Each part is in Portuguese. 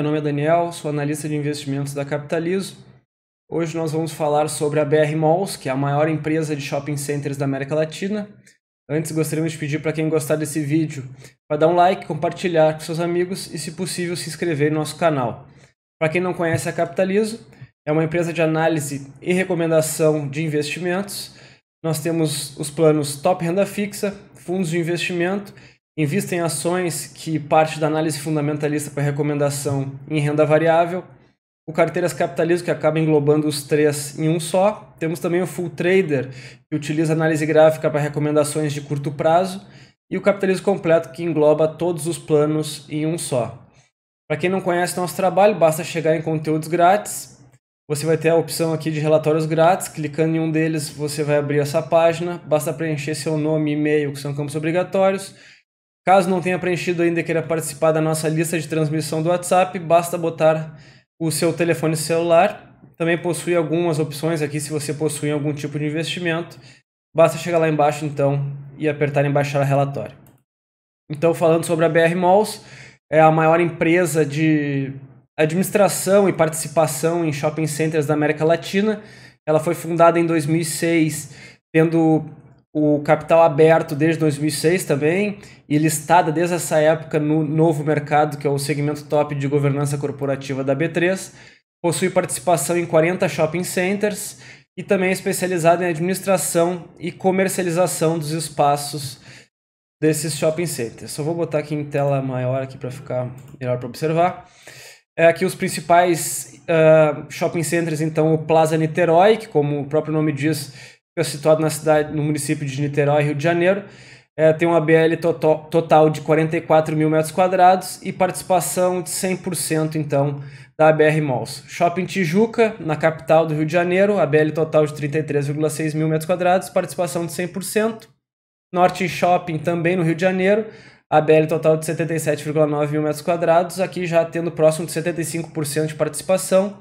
meu nome é Daniel, sou analista de investimentos da Capitalizo. Hoje nós vamos falar sobre a BR Malls, que é a maior empresa de shopping centers da América Latina. Antes, gostaríamos de pedir para quem gostar desse vídeo para dar um like, compartilhar com seus amigos e, se possível, se inscrever no nosso canal. Para quem não conhece a Capitalizo, é uma empresa de análise e recomendação de investimentos. Nós temos os planos Top Renda Fixa, fundos de investimento Invista em ações que parte da análise fundamentalista para recomendação em renda variável. O Carteiras Capitalismo, que acaba englobando os três em um só. Temos também o Full Trader, que utiliza análise gráfica para recomendações de curto prazo. E o Capitalismo Completo, que engloba todos os planos em um só. Para quem não conhece nosso trabalho, basta chegar em conteúdos grátis. Você vai ter a opção aqui de relatórios grátis. Clicando em um deles, você vai abrir essa página. Basta preencher seu nome e e-mail, que são campos obrigatórios Caso não tenha preenchido ainda e queira participar da nossa lista de transmissão do WhatsApp, basta botar o seu telefone celular. Também possui algumas opções aqui se você possui algum tipo de investimento. Basta chegar lá embaixo então e apertar em baixar relatório. Então, falando sobre a BR Malls, é a maior empresa de administração e participação em shopping centers da América Latina. Ela foi fundada em 2006, tendo o capital aberto desde 2006 também e listada desde essa época no novo mercado, que é o segmento top de governança corporativa da B3. Possui participação em 40 shopping centers e também é especializada em administração e comercialização dos espaços desses shopping centers. Só vou botar aqui em tela maior aqui para ficar melhor para observar. É aqui os principais uh, shopping centers, então o Plaza Niterói, que como o próprio nome diz, é situado na cidade, no município de Niterói, Rio de Janeiro. É, tem uma BL total, total de 44 mil metros quadrados e participação de 100% então da BR Malls. Shopping Tijuca, na capital do Rio de Janeiro, a BL total de 33,6 mil metros quadrados, participação de 100%. Norte Shopping também no Rio de Janeiro, a BL total de 77,9 mil metros quadrados, aqui já tendo próximo de 75% de participação.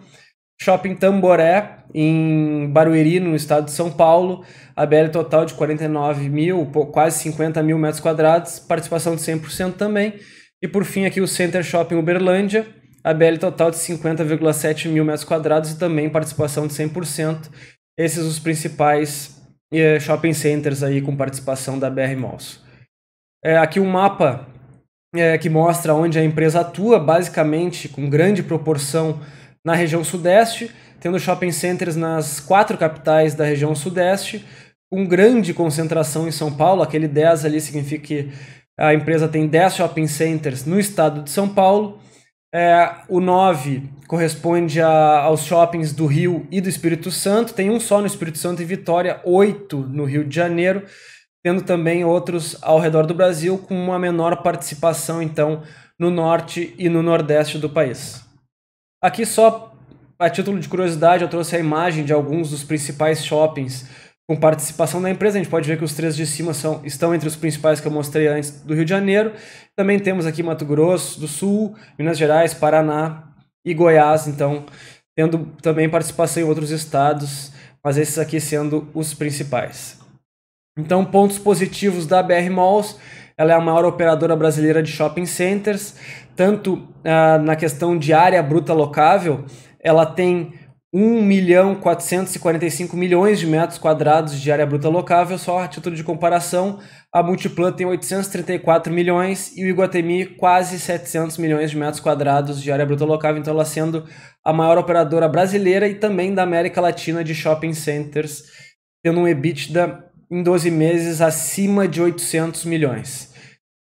Shopping Tamboré, em Barueri, no estado de São Paulo. A BL total de 49 mil, quase 50 mil metros quadrados, participação de 100% também. E por fim, aqui o Center Shopping Uberlândia, a BL total de 50,7 mil metros quadrados e também participação de 100%. Esses os principais eh, shopping centers aí com participação da BR Malls. É, aqui um mapa é, que mostra onde a empresa atua, basicamente com grande proporção na região sudeste, tendo shopping centers nas quatro capitais da região sudeste, com grande concentração em São Paulo, aquele 10 ali significa que a empresa tem 10 shopping centers no estado de São Paulo, é, o 9 corresponde a, aos shoppings do Rio e do Espírito Santo, tem um só no Espírito Santo e Vitória, oito no Rio de Janeiro, tendo também outros ao redor do Brasil, com uma menor participação, então, no norte e no nordeste do país. Aqui só a título de curiosidade, eu trouxe a imagem de alguns dos principais shoppings com participação da empresa. A gente pode ver que os três de cima são, estão entre os principais que eu mostrei antes do Rio de Janeiro. Também temos aqui Mato Grosso do Sul, Minas Gerais, Paraná e Goiás, então tendo também participação em outros estados, mas esses aqui sendo os principais. Então, pontos positivos da BR Malls ela é a maior operadora brasileira de shopping centers, tanto uh, na questão de área bruta locável, ela tem 1 milhão 445 milhões de metros quadrados de área bruta locável, só a título de comparação, a Multiplan tem 834 milhões e o Iguatemi quase 700 milhões de metros quadrados de área bruta locável, então ela sendo a maior operadora brasileira e também da América Latina de shopping centers, tendo um EBITDA em 12 meses acima de 800 milhões.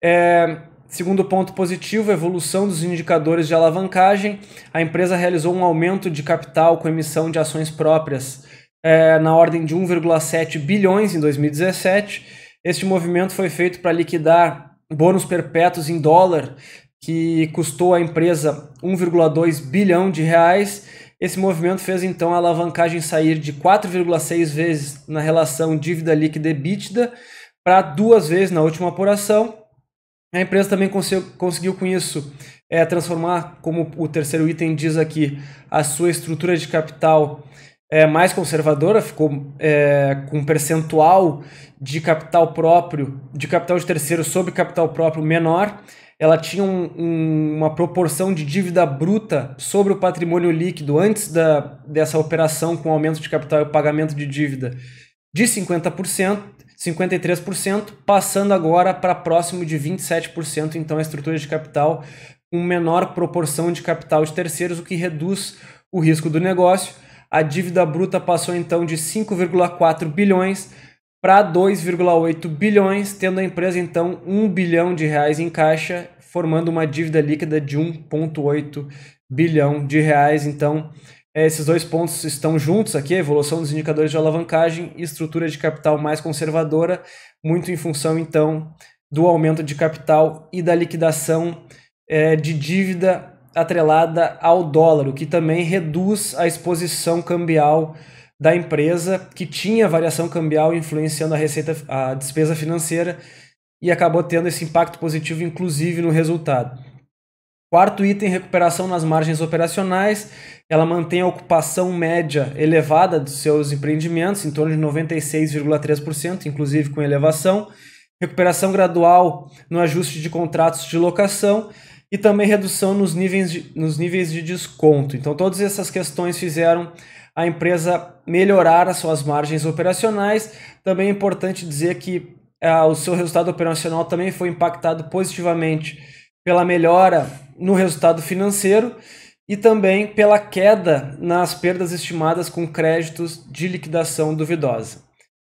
É, segundo ponto positivo, evolução dos indicadores de alavancagem. A empresa realizou um aumento de capital com emissão de ações próprias é, na ordem de 1,7 bilhões em 2017. Este movimento foi feito para liquidar bônus perpétuos em dólar, que custou à empresa 1,2 bilhão de reais. Esse movimento fez então a alavancagem sair de 4,6 vezes na relação dívida líquida EBITDA para duas vezes na última apuração a empresa também conseguiu com isso é, transformar, como o terceiro item diz aqui, a sua estrutura de capital é, mais conservadora, ficou é, com um percentual de capital próprio, de capital de terceiro sobre capital próprio menor. Ela tinha um, um, uma proporção de dívida bruta sobre o patrimônio líquido antes da, dessa operação com aumento de capital e pagamento de dívida de 50%. 53%, passando agora para próximo de 27%, então a estrutura de capital com menor proporção de capital de terceiros, o que reduz o risco do negócio. A dívida bruta passou então de 5,4 bilhões para 2,8 bilhões, tendo a empresa então 1 bilhão de reais em caixa, formando uma dívida líquida de 1,8 bilhão de reais. Então, é, esses dois pontos estão juntos aqui, a evolução dos indicadores de alavancagem e estrutura de capital mais conservadora, muito em função, então, do aumento de capital e da liquidação é, de dívida atrelada ao dólar, o que também reduz a exposição cambial da empresa, que tinha variação cambial influenciando a receita, a despesa financeira, e acabou tendo esse impacto positivo, inclusive, no resultado. Quarto item, recuperação nas margens operacionais. Ela mantém a ocupação média elevada dos seus empreendimentos, em torno de 96,3%, inclusive com elevação. Recuperação gradual no ajuste de contratos de locação e também redução nos níveis de, nos níveis de desconto. Então, todas essas questões fizeram a empresa melhorar as suas margens operacionais. Também é importante dizer que ah, o seu resultado operacional também foi impactado positivamente pela melhora no resultado financeiro e também pela queda nas perdas estimadas com créditos de liquidação duvidosa.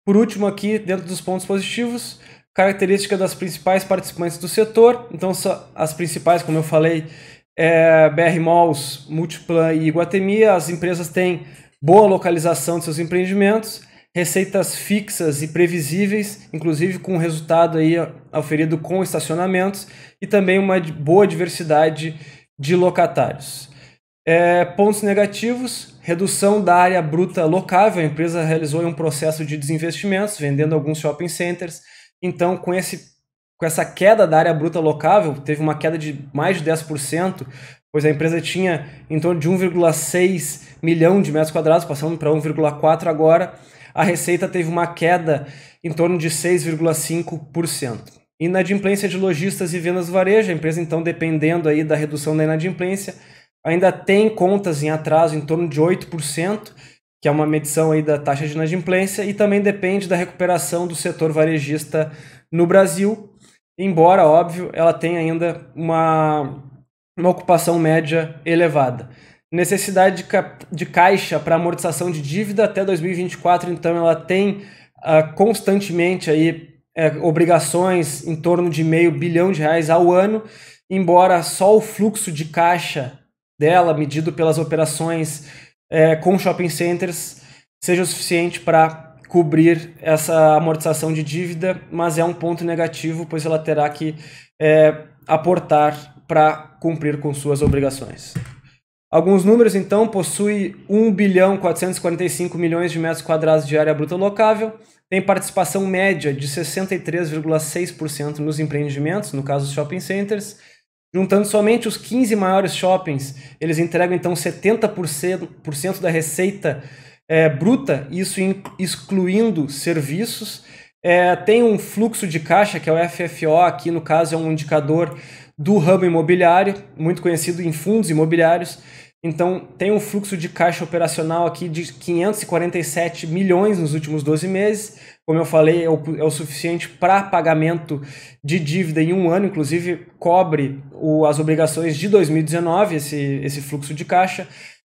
Por último, aqui dentro dos pontos positivos, característica das principais participantes do setor. Então, as principais, como eu falei, é BR Malls, Multiplan e Iguatemi. As empresas têm boa localização de seus empreendimentos receitas fixas e previsíveis, inclusive com resultado aí oferido com estacionamentos e também uma boa diversidade de locatários. É, pontos negativos: redução da área bruta locável. A empresa realizou um processo de desinvestimentos, vendendo alguns shopping centers. Então, com, esse, com essa queda da área bruta locável, teve uma queda de mais de 10%, pois a empresa tinha em torno de 1,6 milhão de metros quadrados, passando para 1,4 agora a receita teve uma queda em torno de 6,5%. Inadimplência de lojistas e vendas do varejo, a empresa então dependendo aí da redução da inadimplência, ainda tem contas em atraso em torno de 8%, que é uma medição aí da taxa de inadimplência e também depende da recuperação do setor varejista no Brasil, embora, óbvio, ela tenha ainda uma, uma ocupação média elevada necessidade de, ca de caixa para amortização de dívida até 2024, então ela tem uh, constantemente aí é, obrigações em torno de meio bilhão de reais ao ano, embora só o fluxo de caixa dela, medido pelas operações é, com shopping centers, seja o suficiente para cobrir essa amortização de dívida, mas é um ponto negativo, pois ela terá que é, aportar para cumprir com suas obrigações. Alguns números, então, possui 1 bilhão 445 milhões de metros quadrados de área bruta locável, tem participação média de 63,6% nos empreendimentos, no caso os shopping centers. Juntando somente os 15 maiores shoppings, eles entregam então 70% da receita é, bruta, isso excluindo serviços. É, tem um fluxo de caixa, que é o FFO, aqui no caso é um indicador do ramo imobiliário, muito conhecido em fundos imobiliários, então, tem um fluxo de caixa operacional aqui de 547 milhões nos últimos 12 meses. Como eu falei, é o, é o suficiente para pagamento de dívida em um ano, inclusive cobre o, as obrigações de 2019, esse, esse fluxo de caixa.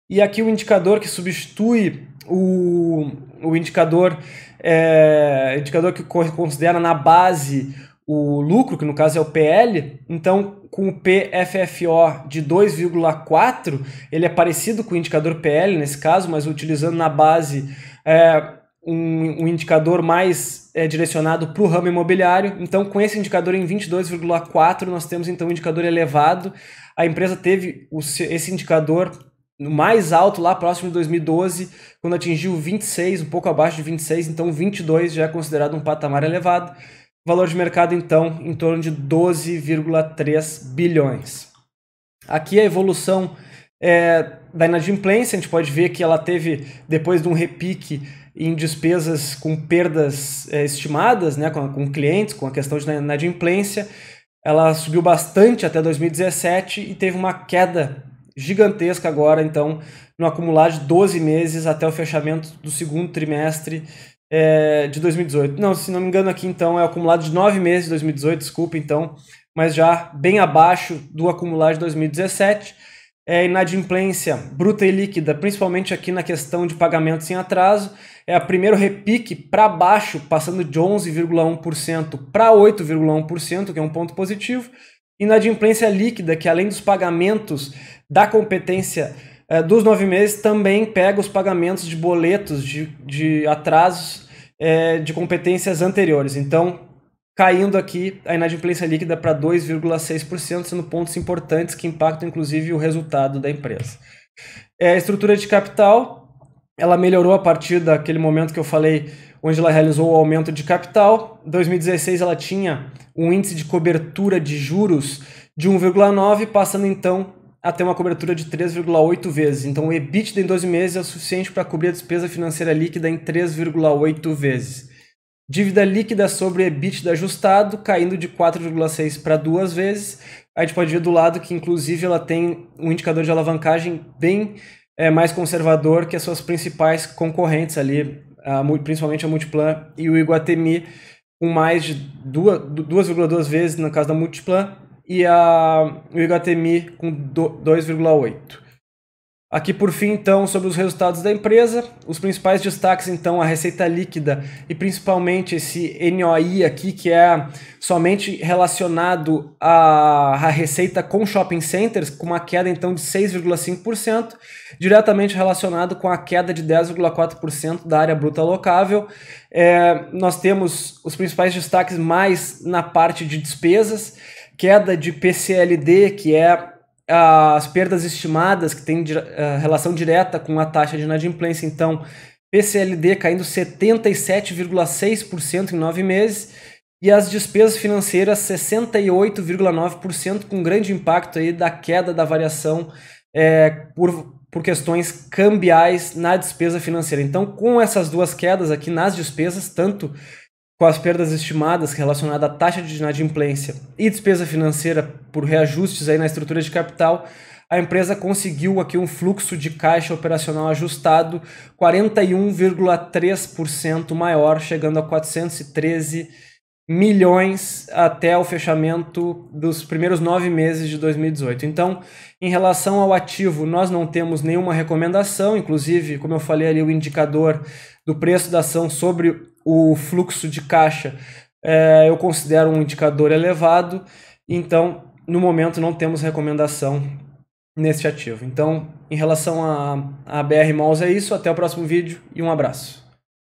E aqui o indicador que substitui o, o indicador, é, indicador que considera na base o lucro, que no caso é o PL, então com o PFFO de 2,4, ele é parecido com o indicador PL nesse caso, mas utilizando na base é, um, um, indicador mais é, direcionado para o ramo imobiliário. Então, com esse indicador em 22,4, nós temos então um indicador elevado. A empresa teve o, esse indicador no mais alto lá próximo de 2012, quando atingiu 26, um pouco abaixo de 26, então 22 já é considerado um patamar elevado. Valor de mercado, então, em torno de 12,3 bilhões. Aqui a evolução é, da inadimplência, a gente pode ver que ela teve, depois de um repique em despesas com perdas é, estimadas, né, com, com clientes, com a questão de inadimplência, ela subiu bastante até 2017 e teve uma queda gigantesca agora, então, no acumular de 12 meses até o fechamento do segundo trimestre é, de 2018. Não, se não me engano, aqui então é acumulado de nove meses de 2018, desculpa então, mas já bem abaixo do acumulado de 2017. É inadimplência bruta e líquida, principalmente aqui na questão de pagamentos em atraso, é a primeiro repique para baixo, passando de 11,1% para 8,1%, que é um ponto positivo. Inadimplência líquida, que além dos pagamentos da competência é, dos nove meses também pega os pagamentos de boletos de, de atrasos é, de competências anteriores. Então, caindo aqui a inadimplência líquida para 2,6%, sendo pontos importantes que impactam inclusive o resultado da empresa. É, a estrutura de capital, ela melhorou a partir daquele momento que eu falei, onde ela realizou o aumento de capital. Em 2016 ela tinha um índice de cobertura de juros de 1,9, passando então a ter uma cobertura de 3,8 vezes. Então o EBITDA em 12 meses é o suficiente para cobrir a despesa financeira líquida em 3,8 vezes. Dívida líquida sobre EBITDA ajustado caindo de 4,6 para 2 vezes. A gente pode ver do lado que, inclusive, ela tem um indicador de alavancagem bem é, mais conservador que as suas principais concorrentes ali, a, principalmente a Multiplan e o Iguatemi, com mais de 2,2 vezes no caso da Multiplan e a, o Igatemi com 2,8. Aqui por fim, então, sobre os resultados da empresa, os principais destaques, então, a receita líquida e principalmente esse NOI aqui, que é somente relacionado à, à receita com shopping centers, com uma queda, então, de 6,5%, diretamente relacionado com a queda de 10,4% da área bruta alocável. É, nós temos os principais destaques mais na parte de despesas, queda de PCLD, que é as perdas estimadas, que tem relação direta com a taxa de inadimplência. Então, PCLD caindo 77,6% em nove meses e as despesas financeiras 68,9%, com grande impacto aí da queda da variação é, por, por questões cambiais na despesa financeira. Então, com essas duas quedas aqui nas despesas, tanto com as perdas estimadas relacionadas à taxa de inadimplência e despesa financeira por reajustes aí na estrutura de capital, a empresa conseguiu aqui um fluxo de caixa operacional ajustado 41,3% maior, chegando a 413 milhões até o fechamento dos primeiros nove meses de 2018. Então, em relação ao ativo, nós não temos nenhuma recomendação, inclusive, como eu falei ali, o indicador do preço da ação sobre o fluxo de caixa é, eu considero um indicador elevado, então no momento não temos recomendação neste ativo. Então, em relação a, a BR Malls é isso, até o próximo vídeo e um abraço.